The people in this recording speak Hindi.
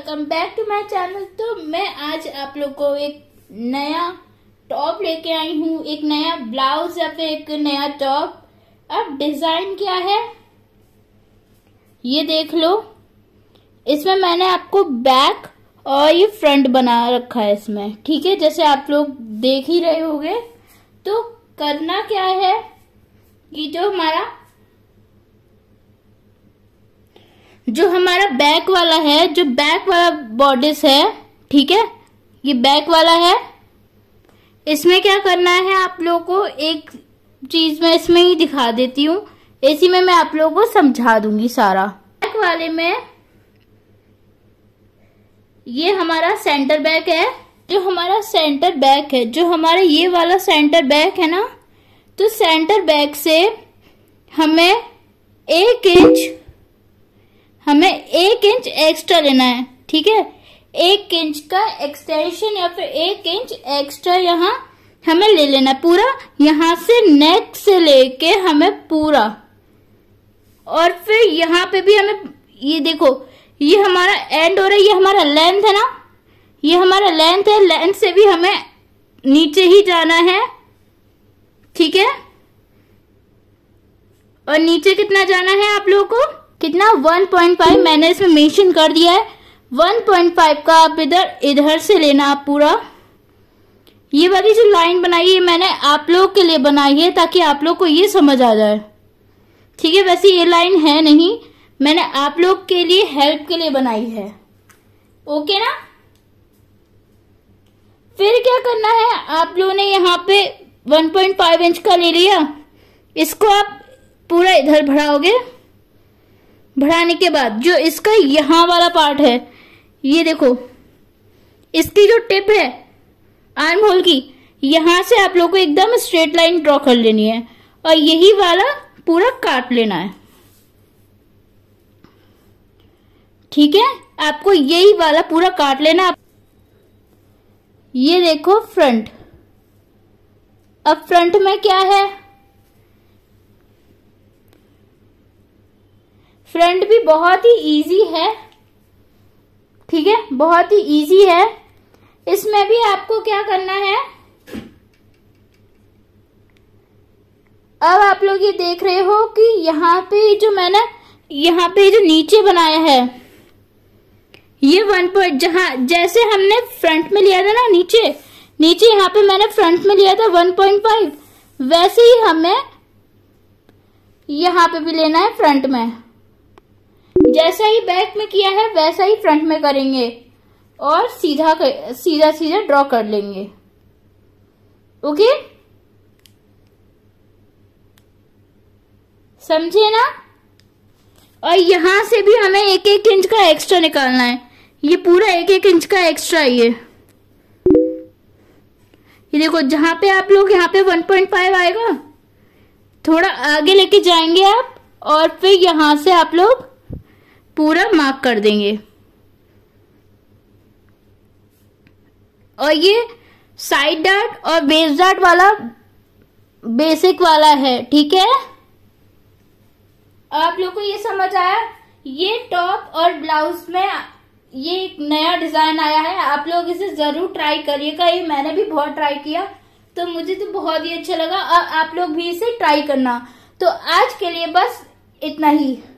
welcome back to my channel तो मैं आज आप लोग को एक नया टॉप लेके आई हूँ एक नया ब्लाउज या फिर एक नया टॉप अब डिजाइन क्या है ये देख लो इसमें मैंने आपको बैक और ये फ्रंट बना रखा है इसमें ठीक है जैसे आप लोग देख ही रहे होंगे तो करना क्या है कि जो हमारा जो हमारा बैक वाला है जो बैक वाला बॉडीज है ठीक है ये बैक वाला है इसमें क्या करना है आप लोगों को एक चीज मैं इसमें ही दिखा देती हूँ इसी में मैं आप लोगों को समझा दूंगी सारा बैक वाले में ये हमारा सेंटर बैक है जो हमारा सेंटर बैक है जो हमारा ये वाला सेंटर बैक है ना तो सेंटर बैक से हमें एक इंच हमें एक इंच एक्स्ट्रा लेना है ठीक है एक इंच का एक्सटेंशन या फिर एक इंच एक्स्ट्रा यहाँ हमें ले लेना है पूरा यहाँ से नेक से लेके हमें पूरा और फिर यहाँ पे भी हमें ये देखो ये हमारा एंड हो रहा है ये हमारा लेंथ है ना ये हमारा लेंथ है लेंथ से भी हमें नीचे ही जाना है ठीक है और नीचे कितना जाना है आप लोगों को कितना 1.5 मैंने इसमें मेंशन कर दिया है 1.5 का आप इधर इधर से लेना आप पूरा ये वाली जो लाइन बनाई है मैंने आप लोग के लिए बनाई है ताकि आप लोग को ये समझ आ जाए ठीक है वैसे ये लाइन है नहीं मैंने आप लोग के लिए हेल्प के लिए बनाई है ओके ना फिर क्या करना है आप लोगों ने यहाँ पे 1.5 इंच का ले लिया इसको आप पूरा इधर भराओगे बढ़ाने के बाद जो इसका यहां वाला पार्ट है ये देखो इसकी जो टिप है आर्म होल की यहां से आप लोग को एकदम स्ट्रेट लाइन ड्रॉ कर लेनी है और यही वाला पूरा काट लेना है ठीक है आपको यही वाला पूरा काट लेना आप ये देखो फ्रंट अब फ्रंट में क्या है फ्रेंड भी बहुत ही इजी है ठीक है बहुत ही इजी है इसमें भी आपको क्या करना है अब आप लोग ये देख रहे हो कि यहाँ पे जो मैंने यहाँ पे जो नीचे बनाया है ये वन पॉइंट जहां जैसे हमने फ्रंट में लिया था ना नीचे नीचे यहाँ पे मैंने फ्रंट में लिया था वन पॉइंट फाइव वैसे ही हमें यहाँ पे भी लेना है फ्रंट में जैसा ही बैक में किया है वैसा ही फ्रंट में करेंगे और सीधा कर, सीधा सीधा ड्रॉ कर लेंगे ओके समझे ना और यहां से भी हमें एक एक इंच का एक्स्ट्रा निकालना है ये पूरा एक एक इंच का एक्स्ट्रा ये ये देखो जहां पे आप लोग यहाँ पे 1.5 आएगा थोड़ा आगे लेके जाएंगे आप और फिर यहां से आप लोग पूरा मार्क कर देंगे और ये साइड डार्ट और बेस डार्ट वाला बेसिक वाला है ठीक है आप लोग को ये समझ आया ये टॉप और ब्लाउज में ये एक नया डिजाइन आया है आप लोग इसे जरूर ट्राई करिएगा ये मैंने भी बहुत ट्राई किया तो मुझे तो बहुत ही अच्छा लगा और आप लोग भी इसे ट्राई करना तो आज के लिए बस इतना ही